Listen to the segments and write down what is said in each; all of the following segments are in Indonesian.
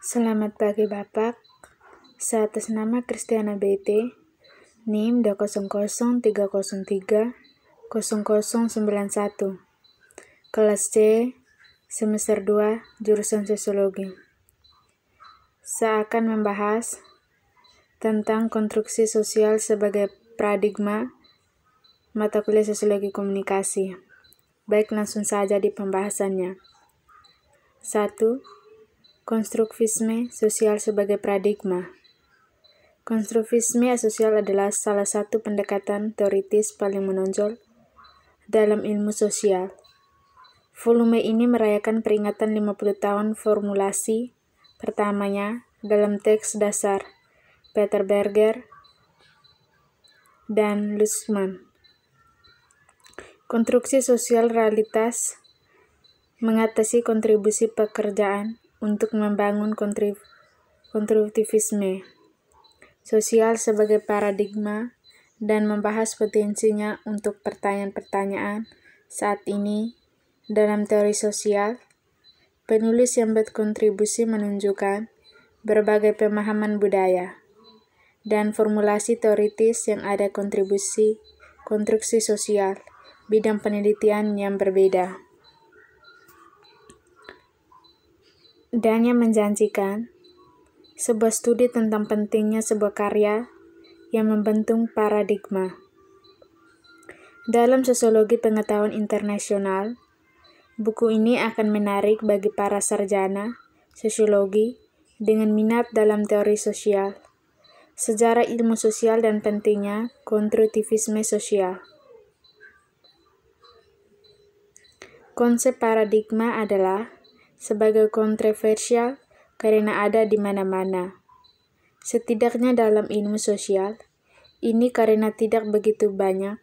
Selamat pagi Bapak. Atas nama Kristiana BT, NIM 00303 0091. Kelas C, semester 2, jurusan Sosiologi. Saya akan membahas tentang konstruksi sosial sebagai paradigma mata kuliah Sosiologi Komunikasi. Baik, langsung saja di pembahasannya. 1 Konstruktivisme sosial sebagai paradigma. Konstruktivisme sosial adalah salah satu pendekatan teoritis paling menonjol dalam ilmu sosial. Volume ini merayakan peringatan 50 tahun formulasi pertamanya dalam teks dasar Peter Berger dan Lussmann. Konstruksi sosial realitas mengatasi kontribusi pekerjaan untuk membangun kontributivisme sosial sebagai paradigma dan membahas potensinya untuk pertanyaan-pertanyaan saat ini dalam teori sosial. Penulis yang berkontribusi menunjukkan berbagai pemahaman budaya dan formulasi teoritis yang ada kontribusi konstruksi sosial bidang penelitian yang berbeda. dan yang menjanjikan sebuah studi tentang pentingnya sebuah karya yang membentuk paradigma. Dalam sosiologi pengetahuan internasional, buku ini akan menarik bagi para sarjana sosiologi dengan minat dalam teori sosial, sejarah ilmu sosial dan pentingnya kontrutivisme sosial. Konsep paradigma adalah sebagai kontroversial karena ada di mana-mana. Setidaknya dalam ilmu sosial, ini karena tidak begitu banyak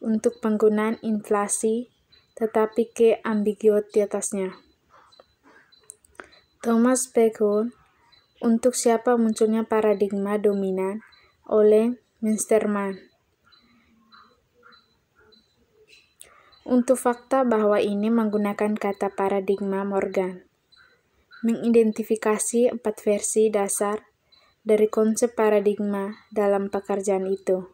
untuk penggunaan inflasi, tetapi keambiguitasnya. Thomas Pekun, untuk siapa munculnya paradigma dominan oleh Minsterman. untuk fakta bahwa ini menggunakan kata paradigma Morgan, mengidentifikasi empat versi dasar dari konsep paradigma dalam pekerjaan itu.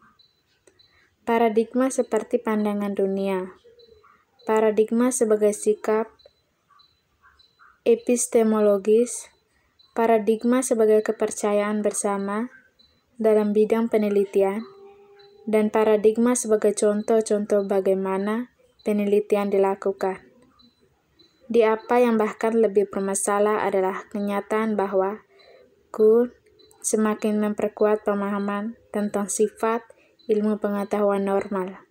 Paradigma seperti pandangan dunia, paradigma sebagai sikap epistemologis, paradigma sebagai kepercayaan bersama dalam bidang penelitian, dan paradigma sebagai contoh-contoh bagaimana penelitian dilakukan. Di apa yang bahkan lebih bermasalah adalah kenyataan bahwa Kuhn semakin memperkuat pemahaman tentang sifat ilmu pengetahuan normal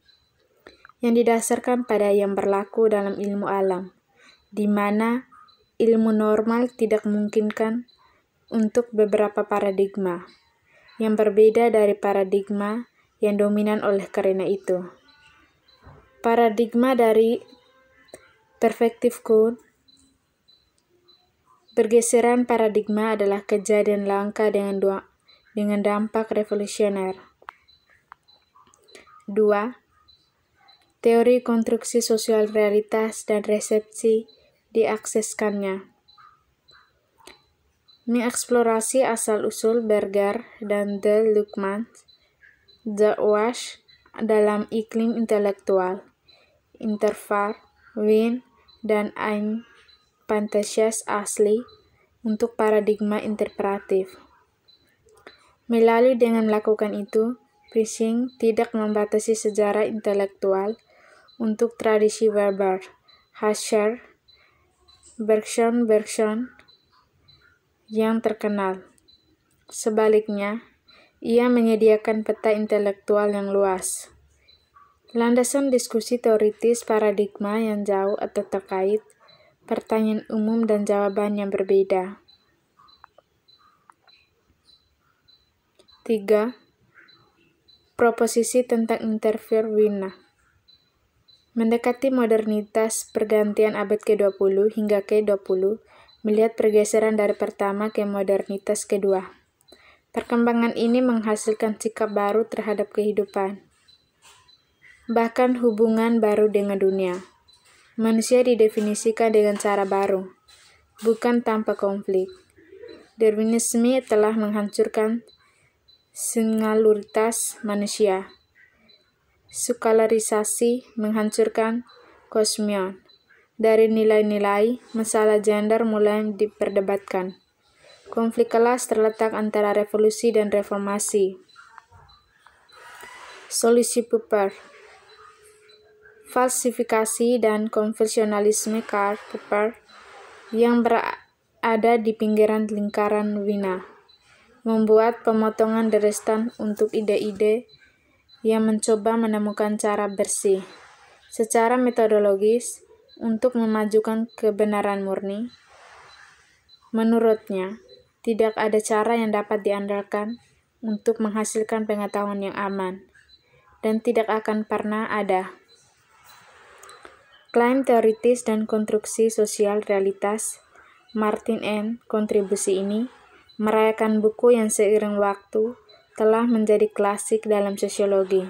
yang didasarkan pada yang berlaku dalam ilmu alam, di mana ilmu normal tidak memungkinkan untuk beberapa paradigma yang berbeda dari paradigma yang dominan oleh karena itu paradigma dari Kuhn, Pergeseran paradigma adalah kejadian langka dengan dua, dengan dampak revolusioner. 2. Teori konstruksi sosial realitas dan resepsi diakseskannya. Mengeksplorasi asal-usul Berger dan De Lukman, The Wash dalam iklim intelektual. Interfar, Win dan Aim Pantasias asli untuk paradigma interpretatif. Melalui dengan melakukan itu, Fishing tidak membatasi sejarah intelektual untuk tradisi Weber, Hasher, Bergson, Bergson yang terkenal. Sebaliknya, ia menyediakan peta intelektual yang luas. Landasan diskusi teoritis paradigma yang jauh atau terkait, pertanyaan umum dan jawaban yang berbeda. 3. Proposisi tentang interferwina Mendekati modernitas pergantian abad ke-20 hingga ke-20, melihat pergeseran dari pertama ke modernitas kedua. Perkembangan ini menghasilkan sikap baru terhadap kehidupan bahkan hubungan baru dengan dunia. Manusia didefinisikan dengan cara baru, bukan tanpa konflik. Darwinisme telah menghancurkan singularitas manusia. Sekularisasi menghancurkan kosmion. Dari nilai-nilai, masalah gender mulai diperdebatkan. Konflik kelas terletak antara revolusi dan reformasi. Solusi Popper falsifikasi dan konvensionalisme Karl Popper yang berada di pinggiran lingkaran Wina, membuat pemotongan deretan untuk ide-ide yang mencoba menemukan cara bersih secara metodologis untuk memajukan kebenaran murni. Menurutnya, tidak ada cara yang dapat diandalkan untuk menghasilkan pengetahuan yang aman, dan tidak akan pernah ada. Klaim teoritis dan konstruksi sosial realitas Martin N. kontribusi ini merayakan buku yang seiring waktu telah menjadi klasik dalam sosiologi.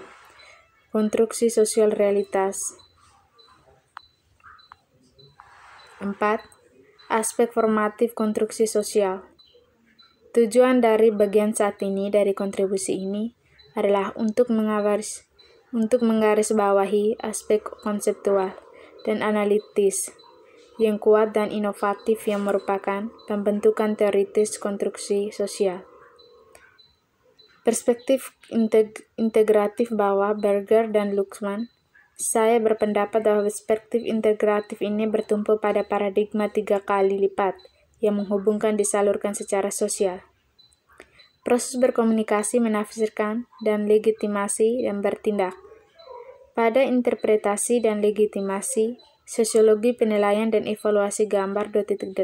Konstruksi sosial realitas 4. Aspek formatif konstruksi sosial Tujuan dari bagian saat ini dari kontribusi ini adalah untuk menggaris untuk menggarisbawahi aspek konseptual dan analitis yang kuat dan inovatif yang merupakan pembentukan teoritis konstruksi sosial. Perspektif integ integratif bahwa Berger dan Luxman, saya berpendapat bahwa perspektif integratif ini bertumpu pada paradigma tiga kali lipat yang menghubungkan disalurkan secara sosial. Proses berkomunikasi menafsirkan dan legitimasi dan bertindak pada interpretasi dan legitimasi, sosiologi penilaian dan evaluasi gambar 2.8,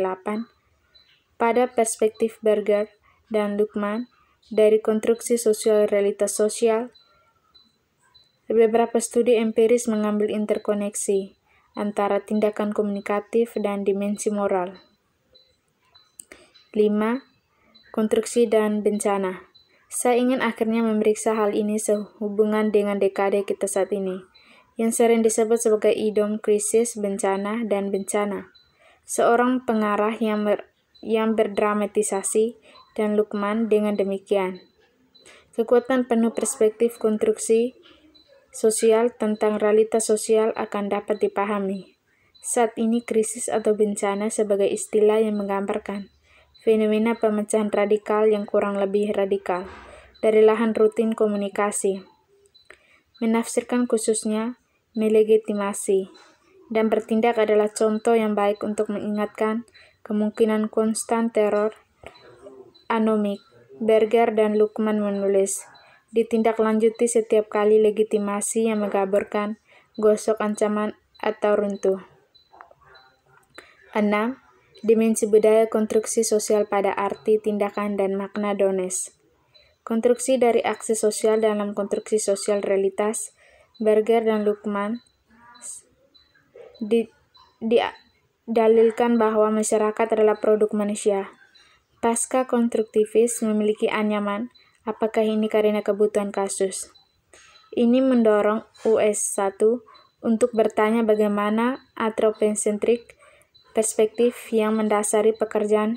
pada perspektif Berger dan Lukman, dari konstruksi sosial realitas sosial, beberapa studi empiris mengambil interkoneksi antara tindakan komunikatif dan dimensi moral. 5. Konstruksi dan bencana. Saya ingin akhirnya memeriksa hal ini sehubungan dengan dekade kita saat ini, yang sering disebut sebagai idom krisis, bencana, dan bencana. Seorang pengarah yang, ber, yang berdramatisasi dan Lukman dengan demikian. Kekuatan penuh perspektif konstruksi sosial tentang realitas sosial akan dapat dipahami. Saat ini krisis atau bencana sebagai istilah yang menggambarkan fenomena pemecahan radikal yang kurang lebih radikal dari lahan rutin komunikasi, menafsirkan khususnya melegitimasi, dan bertindak adalah contoh yang baik untuk mengingatkan kemungkinan konstan teror anomik. Berger dan Lukman menulis, ditindaklanjuti setiap kali legitimasi yang mengabarkan gosok ancaman atau runtuh. 6. Dimensi budaya konstruksi sosial pada arti, tindakan, dan makna Dones. Konstruksi dari aksi sosial dalam konstruksi sosial realitas, Berger dan Lukman di, didalilkan bahwa masyarakat adalah produk manusia. Pasca konstruktivis memiliki anyaman, apakah ini karena kebutuhan kasus. Ini mendorong US1 untuk bertanya bagaimana atropensentrik perspektif yang mendasari pekerjaan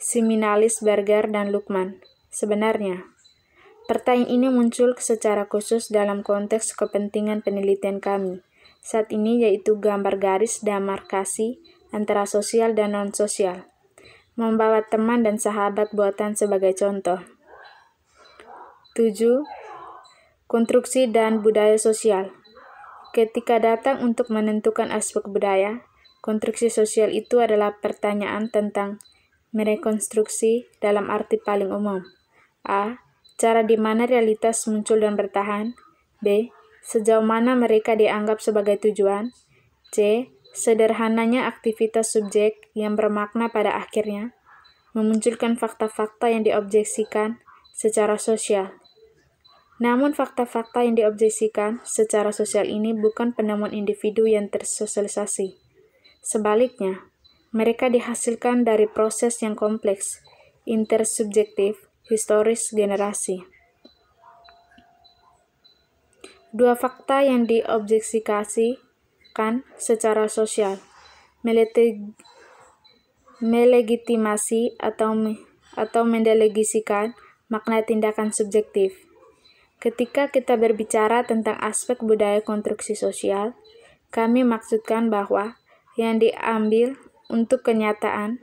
seminalis Berger dan Lukman. Sebenarnya, pertanyaan ini muncul secara khusus dalam konteks kepentingan penelitian kami saat ini yaitu gambar garis demarkasi antara sosial dan non-sosial, membawa teman dan sahabat buatan sebagai contoh. 7. Konstruksi dan budaya sosial Ketika datang untuk menentukan aspek budaya, Konstruksi sosial itu adalah pertanyaan tentang merekonstruksi dalam arti paling umum. A. Cara di mana realitas muncul dan bertahan. B. Sejauh mana mereka dianggap sebagai tujuan. C. Sederhananya aktivitas subjek yang bermakna pada akhirnya memunculkan fakta-fakta yang diobjeksikan secara sosial. Namun fakta-fakta yang diobjeksikan secara sosial ini bukan penemuan individu yang tersosialisasi, Sebaliknya, mereka dihasilkan dari proses yang kompleks, intersubjektif, historis generasi. Dua fakta yang diobjeksikasikan secara sosial, melegitimasi atau atau mendelegisikan makna tindakan subjektif. Ketika kita berbicara tentang aspek budaya konstruksi sosial, kami maksudkan bahwa yang diambil untuk kenyataan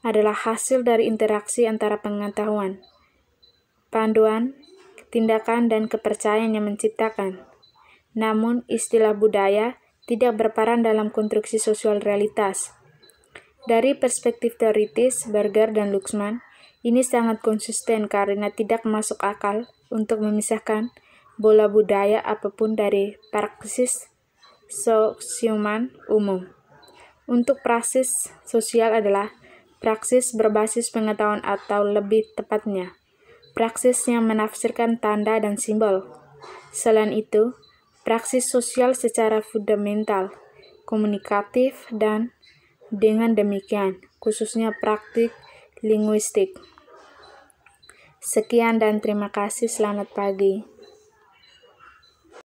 adalah hasil dari interaksi antara pengetahuan, panduan, tindakan, dan kepercayaan yang menciptakan. Namun, istilah budaya tidak berperan dalam konstruksi sosial realitas. Dari perspektif teoritis, Berger dan Luxman, ini sangat konsisten karena tidak masuk akal untuk memisahkan bola budaya apapun dari praksis sosiuman umum. Untuk praksis sosial adalah praksis berbasis pengetahuan atau lebih tepatnya, praksis yang menafsirkan tanda dan simbol. Selain itu, praksis sosial secara fundamental, komunikatif, dan dengan demikian, khususnya praktik linguistik. Sekian dan terima kasih. Selamat pagi.